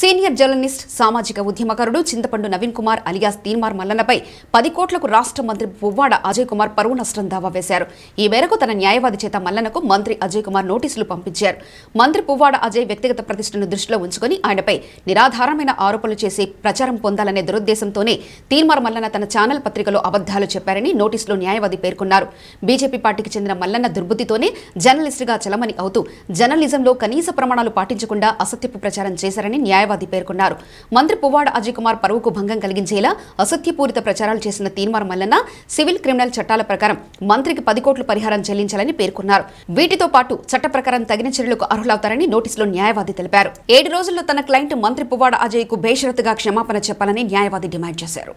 senior journalist సామాజిక ఉద్యమకారుడు చింతపండు నవీన్ కుమార్ అలియాస్ తీన్మార్ మల్లన్నపై పది కోట్లకు రాష్ట్ర మంత్రి పువ్వాడ అజయ్ కుమార్ పరువు నష్టం దావా వేశారు ఈ మేరకు తన న్యాయవాది చేత మల్లన్నకు మంత్రి అజయ్ కుమార్ నోటీసులు పంపించారు మంత్రి పువ్వాడ అజయ్ వ్యక్తిగత ప్రతిష్టను దృష్టిలో ఉంచుకుని ఆయనపై నిరాధారమైన ఆరోపణలు చేసి ప్రచారం పొందాలనే దురుద్దేశంతోనే తీన్మార్ మల్లన్న తన ఛానల్ పత్రికలో అబద్దాలు చెప్పారని నోటీసులో న్యాయవాది పేర్కొన్నారు బీజేపీ పార్టీకి చెందిన మల్లన్న దుర్బుద్దితోనే జర్నలిస్టుగా చలమని అవుతూ జర్నలిజంలో కనీస ప్రమాణాలు పాటించకుండా అసత్యపు ప్రచారం చేశారని న్యాయ మాయావతి పేర్కొన్నారు మంత్రి పువ్వాడ అజయ్ కుమార్ పరువుకు భంగం కలిగించేలా అసత్యపూరిత ప్రచారాలు చేసిన తీన్మార్ మల్లన్న సివిల్ క్రిమినల్ చట్టాల ప్రకారం మంత్రికి పది కోట్లు పరిహారం చెల్లించాలని పేర్కొన్నారు వీటితో పాటు చట్ట ప్రకారం తగిన చర్యలకు అర్హులవుతారని నోటీసులో న్యాయవాది తెలిపారు ఏడు రోజుల్లో తన క్లయింట్ మంత్రి పువ్వాడ అజయ్ కు క్షమాపణ చెప్పాలని న్యాయవాది డిమాండ్ చేశారు